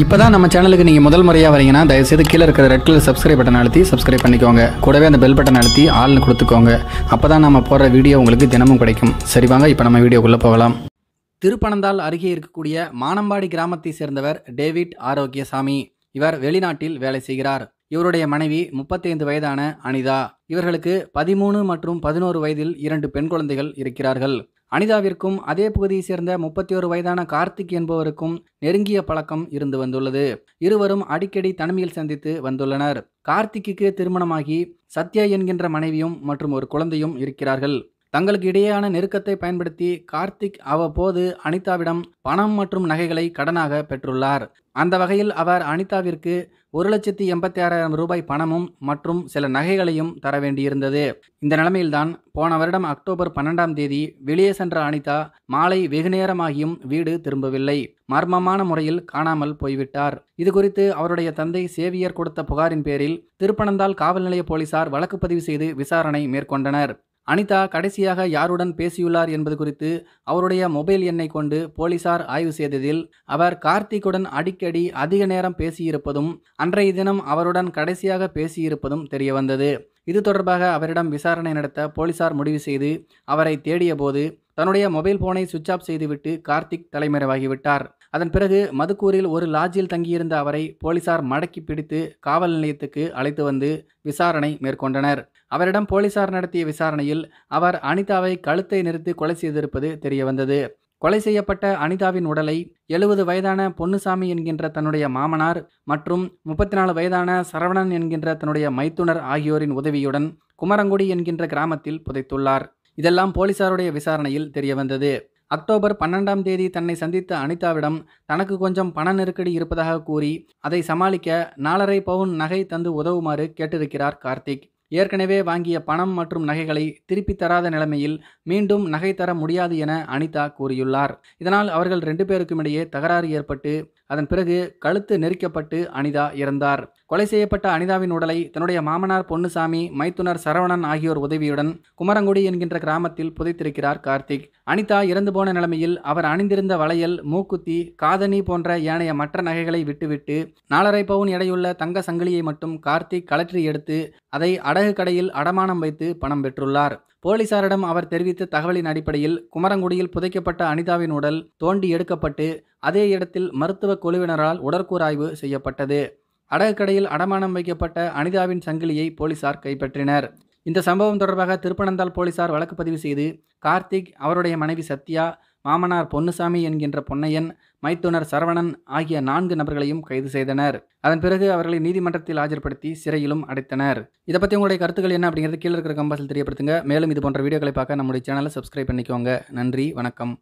இப்போ தான் நம்ம சேனலுக்கு நீங்கள் முதல் முறையாக வரீங்கன்னா தயவுசெய்து கீழே இருக்கிற ரெட் கலர் சப்ஸ்கிரைப் பட்டன் அழுத்தி சப்ஸ்கிரைப் பண்ணிக்கோங்க கூடவே அந்த பெல் பட்டன் அழுத்தி ஆள்னு கொடுத்துக்கோங்க அப்போ தான் நம்ம போடுற வீடியோ உங்களுக்கு தினமும் கிடைக்கும் சரி வாங்க இப்போ நம்ம வீடியோக்குள்ளே போகலாம் திருப்பனந்தால் அருகே இருக்கக்கூடிய மானம்பாடி கிராமத்தை சேர்ந்தவர் டேவிட் ஆரோக்கியசாமி இவர் வெளிநாட்டில் வேலை செய்கிறார் இவருடைய மனைவி முப்பத்தைந்து வயதான அனிதா இவர்களுக்கு பதிமூணு மற்றும் பதினோரு வயதில் இரண்டு பெண் குழந்தைகள் இருக்கிறார்கள் அனிதாவிற்கும் அதே பகுதியைச் சேர்ந்த முப்பத்தி ஒரு வயதான கார்த்திக் என்பவருக்கும் நெருங்கிய பழக்கம் இருந்து வந்துள்ளது இருவரும் அடிக்கடி தனிமையில் சந்தித்து வந்துள்ளனர் கார்த்திக்கு திருமணமாகி சத்யா என்கின்ற மனைவியும் மற்றும் ஒரு குழந்தையும் இருக்கிறார்கள் தங்களுக்கு இடையேயான நெருக்கத்தை பயன்படுத்தி கார்த்திக் அவ்வப்போது அனிதாவிடம் பணம் மற்றும் நகைகளை கடனாக பெற்றுள்ளார் அந்த வகையில் அவர் அனிதாவிற்கு ஒரு லட்சத்தி எண்பத்தி ஆறாயிரம் ரூபாய் பணமும் மற்றும் சில நகைகளையும் தர வேண்டியிருந்தது இந்த நிலைமையில்தான் போன வருடம் அக்டோபர் பன்னெண்டாம் தேதி வெளியே சென்ற அனிதா மாலை வெகுநேரமாகியும் வீடு திரும்பவில்லை மர்மமான முறையில் காணாமல் போய்விட்டார் இது குறித்து அவருடைய தந்தை சேவியர் கொடுத்த புகாரின் பேரில் திருப்பனந்தால் காவல் நிலைய போலீசார் வழக்கு பதிவு செய்து விசாரணை மேற்கொண்டனர் அனிதா கடைசியாக யாருடன் பேசியுள்ளார் என்பது குறித்து அவருடைய மொபைல் எண்ணை கொண்டு போலீசார் ஆய்வு செய்ததில் அவர் கார்த்திக்குடன் அடிக்கடி அதிக நேரம் பேசியிருப்பதும் அன்றைய தினம் அவருடன் கடைசியாக பேசியிருப்பதும் தெரியவந்தது இது தொடர்பாக அவரிடம் விசாரணை நடத்த போலீசார் முடிவு செய்து அவரை தேடியபோது தன்னுடைய மொபைல் போனை சுவிட்ச் ஆஃப் செய்துவிட்டு கார்த்திக் தலைமறைவாகிவிட்டார் அதன் பிறகு மதுக்கூரில் ஒரு லாட்ஜில் தங்கியிருந்த அவரை போலீசார் மடக்கி பிடித்து காவல் நிலையத்துக்கு அழைத்து வந்து விசாரணை மேற்கொண்டனர் அவரிடம் போலீசார் நடத்திய விசாரணையில் அவர் அனிதாவை கழுத்தை நிறுத்தி கொலை செய்திருப்பது தெரியவந்தது கொலை செய்யப்பட்ட அனிதாவின் உடலை எழுபது வயதான பொன்னுசாமி என்கின்ற தன்னுடைய மாமனார் மற்றும் முப்பத்தி நாலு வயதான சரவணன் என்கின்ற தன்னுடைய மைத்துனர் ஆகியோரின் உதவியுடன் குமரங்குடி என்கின்ற கிராமத்தில் புதைத்துள்ளார் இதெல்லாம் போலீசாருடைய விசாரணையில் தெரியவந்தது அக்டோபர் பன்னெண்டாம் தேதி தன்னை சந்தித்த அனிதாவிடம் தனக்கு கொஞ்சம் பண நெருக்கடி இருப்பதாக கூறி அதை சமாளிக்க நாலரை பவுன் நகை தந்து உதவுமாறு கேட்டிருக்கிறார் கார்த்திக் ஏற்கனவே வாங்கிய பணம் மற்றும் நகைகளை திருப்பி தராத நிலைமையில் மீண்டும் நகை தர முடியாது என அனிதா கூறியுள்ளார் இதனால் அவர்கள் ரெண்டு பேருக்கும் இடையே தகராறு ஏற்பட்டு அதன் பிறகு கழுத்து நெரிக்கப்பட்டு அனிதா இறந்தார் கொலை செய்யப்பட்ட அனிதாவின் உடலை தன்னுடைய மாமனார் பொன்னுசாமி மைத்துனர் சரவணன் ஆகியோர் உதவியுடன் குமரங்குடி என்கின்ற கிராமத்தில் புதைத்திருக்கிறார் கார்த்திக் அனிதா இறந்து போன நிலைமையில் அவர் அணிந்திருந்த வளையல் மூக்குத்தி காதணி போன்ற ஏனைய மற்ற நகைகளை விட்டுவிட்டு நாலரை பவுன் எடையுள்ள தங்க சங்கிலியை மட்டும் கார்த்திக் கலற்றி எடுத்து அதை அடகு கடையில் அடமானம் வைத்து பணம் பெற்றுள்ளார் போலீசாரிடம் அவர் தெரிவித்த தகவலின் அடிப்படையில் குமரங்குடியில் புதைக்கப்பட்ட அனிதாவின் உடல் தோண்டி எடுக்கப்பட்டு அதே இடத்தில் மருத்துவ குழுவினரால் உடற்கூராய்வு செய்யப்பட்டது அடகுக்கடையில் அடமானம் வைக்கப்பட்ட அனிதாவின் சங்கிலியை போலீசார் கைப்பற்றினர் இந்த சம்பவம் தொடர்பாக திருப்பனந்தாள் போலீசார் வழக்கு பதிவு செய்து கார்த்திக் அவருடைய மனைவி சத்யா மாமனார் பொன்னுசாமி என்கின்ற பொன்னையன் மைத்துனர் சரவணன் ஆகிய நான்கு நபர்களையும் கைது செய்தனர் அதன் பிறகு அவர்களை நீதிமன்றத்தில் ஆஜர்படுத்தி சிறையிலும் அடைத்தனர் இதை பற்றி உங்களுடைய கருத்துக்கள் என்ன அப்படிங்கிறது கீழே இருக்கிற கம்பாசில் தெரியப்படுத்துங்க மேலும் இது போன்ற வீடியோக்களை பார்க்க நம்முடைய சேனலை சப்ஸ்கிரைப் பண்ணிக்கோங்க நன்றி வணக்கம்